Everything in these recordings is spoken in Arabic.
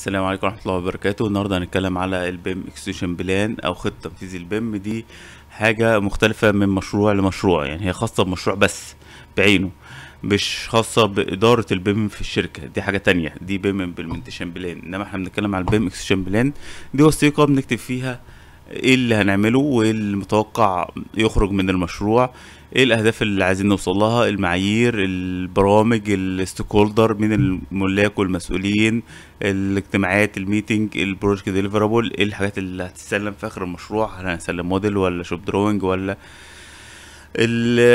السلام عليكم ورحمه الله وبركاته النهارده هنتكلم على البيم اكستنشن بلان او خطه تنفيذ البيم دي حاجه مختلفه من مشروع لمشروع يعني هي خاصه بمشروع بس بعينه مش خاصة بإدارة البيم في الشركة دي حاجة تانية دي بيم امبلمنتيشن بلان إنما احنا بنتكلم على البيم اكستنشن بلان دي وثيقة بنكتب فيها ايه اللي هنعمله وايه المتوقع يخرج من المشروع ايه الاهداف اللي عايزين نوصل لها المعايير البرامج الستيك هولدر من الملاك والمسؤولين الاجتماعات الميتنج البروجكت ديليفرابل ايه الحاجات اللي هتتسلم في اخر المشروع هل هنسلم موديل ولا شوب دروينج ولا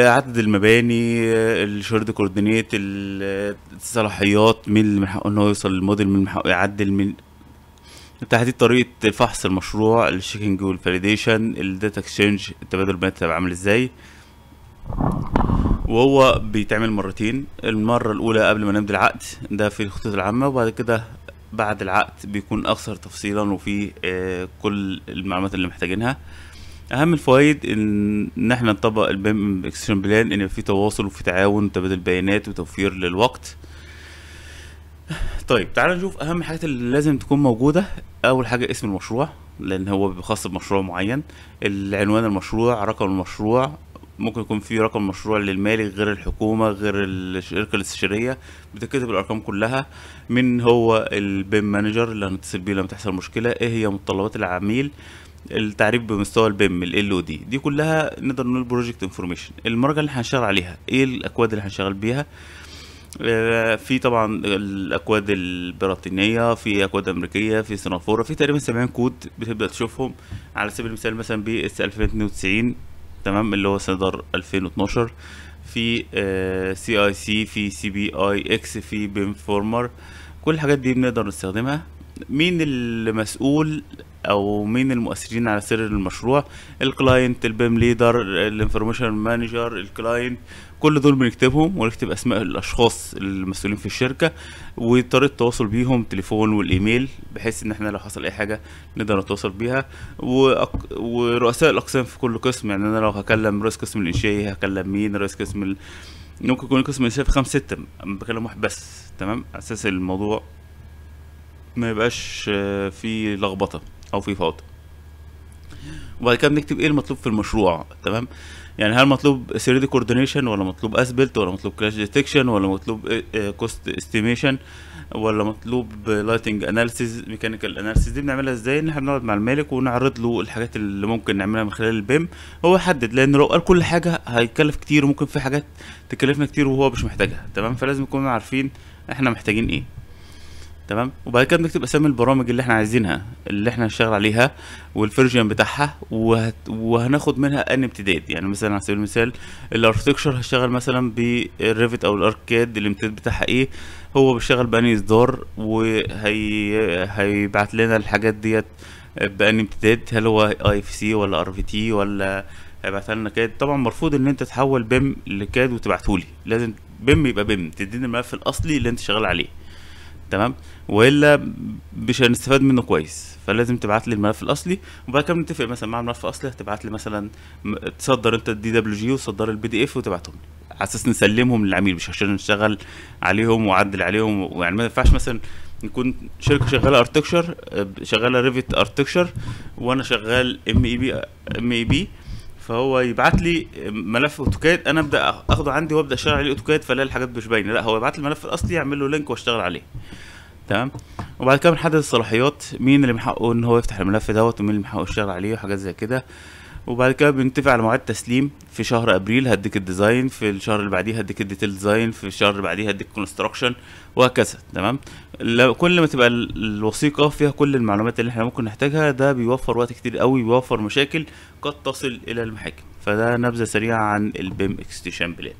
عدد المباني الشورد كوردينيت الصلاحيات مين اللي من حقه ان هو يوصل للموديل من حقه يعدل من تحديد طريقة فحص المشروع الشيكنج والفاليديشن الداتا اكسشينج التبادل البيانات هيبقى عامل ازاي وهو بيتعمل مرتين المرة الأولى قبل ما نبدا العقد ده في الخطوط العامة وبعد كده بعد العقد بيكون أكثر تفصيلا وفي آه، كل المعلومات اللي محتاجينها أهم الفوائد إن, إن إحنا نطبق البيم إكسشن بلان إن في تواصل وفي تعاون وتبادل بيانات وتوفير للوقت طيب تعال نشوف اهم الحاجات اللي لازم تكون موجوده اول حاجه اسم المشروع لان هو خاص بمشروع معين العنوان المشروع رقم المشروع ممكن يكون في رقم مشروع للمالك غير الحكومة غير الشركة الاستشارية بتكتب الأرقام كلها مين هو البيم مانجر اللي هنتصل بيه لما تحصل مشكلة ايه هي متطلبات العميل التعريف بمستوى البيم ال او دي دي كلها نقدر نقول بروجكت انفورميشن المرجع اللي هنشتغل عليها ايه الاكواد اللي هنشتغل بيها آه، في طبعا الاكواد البريطانيه في اكواد امريكيه في سنغافوره في تقريبا 70 كود بتبدا تشوفهم على سبيل المثال مثلا بي اس 2092 تمام اللي هو سنه 2012 في آه، سي اي سي في سي بي اي اكس في بينفورمر كل الحاجات دي بنقدر نستخدمها مين المسؤول او مين المؤثرين على سر المشروع الكلاينت البيم ليدر الانفورميشن مانجر الكلاينت كل دول بنكتبهم ونكتب اسماء الاشخاص المسؤولين في الشركه وطريقه التواصل بيهم تليفون والايميل بحيث ان احنا لو حصل اي حاجه نقدر نتواصل بيها ورؤساء الاقسام في كل قسم يعني انا لو هكلم رئيس قسم الانشائي هكلم مين رئيس قسم ال... ممكن يكون قسم الانشائي في خمس ستة بكلم واحد بس تمام اساس الموضوع ما يبقاش فيه لخبطه او في فوضى وبعد كده بنكتب ايه المطلوب في المشروع تمام يعني هل مطلوب 3 دي كوردينيشن ولا مطلوب اسبلت ولا مطلوب كلاش ديتكشن ولا مطلوب كوست إيه، استيميشن ولا مطلوب لايتنج اناليسيز ميكانيكال اناليسيز دي بنعملها ازاي ان احنا بنقعد مع المالك ونعرض له الحاجات اللي ممكن نعملها من خلال البيم هو يحدد لان لو قال كل حاجه هيتكلف كتير وممكن في حاجات تكلفنا كتير وهو مش محتاجها تمام فلازم نكون عارفين احنا محتاجين ايه تمام وبعد كده بنكتب اسامي البرامج اللي احنا عايزينها اللي احنا هنشتغل عليها والفيرجن بتاعها وهت... وهناخد منها ان امتداد يعني مثلا على سبيل المثال الاركتكشر هشتغل مثلا بالريفت او الاركاد الامتداد بتاعها ايه هو بيشتغل باني اصدار وهي هيبعت لنا الحاجات ديت باني امتداد هل هو اي اف سي ولا ار في تي ولا هيبعت لنا كاد طبعا مرفوض ان انت تحول بيم لكاد وتبعته لي لازم بيم يبقى بيم تديني الملف الاصلي اللي انت شغال عليه تمام والا مش هنستفاد منه كويس فلازم تبعت لي الملف الاصلي وبعد كده بنتفق مثلا مع الملف الاصلي هتبعت لي مثلا تصدر انت الدي دبليو جي وتصدر البي دي اف وتبعتهم لي على اساس نسلمهم للعميل مش عشان نشتغل عليهم وعدل عليهم يعني ما ينفعش مثلا نكون شركه شغاله ارتكشر آه، شغاله ريفت ارتكشر وانا شغال ام اي بي ام اي بي فهو يبعت لي ملف اوتوكاد انا ابدا اخده عندي وابدا اشتغل عليه اوتوكاد فلا الحاجات مش باينه لا هو يبعت لي الملف الاصلي يعمل له لينك واشتغل عليه تمام وبعد كده بنحدد الصلاحيات مين اللي من حقه ان هو يفتح الملف دوت ومين اللي من حقه يشتغل عليه وحاجات زي كده وبعد كده بنتفق على مواعيد تسليم في شهر ابريل هديك الديزاين في الشهر اللي بعديه هديك الديتيل ديزاين في الشهر اللي بعديه هديك كونستراكشن وهكذا تمام كل ما تبقى الوثيقه فيها كل المعلومات اللي احنا ممكن نحتاجها ده بيوفر وقت كتير قوي بيوفر مشاكل قد تصل الى المحاكم فده نبذه سريعه عن البيم اكستيشن بلان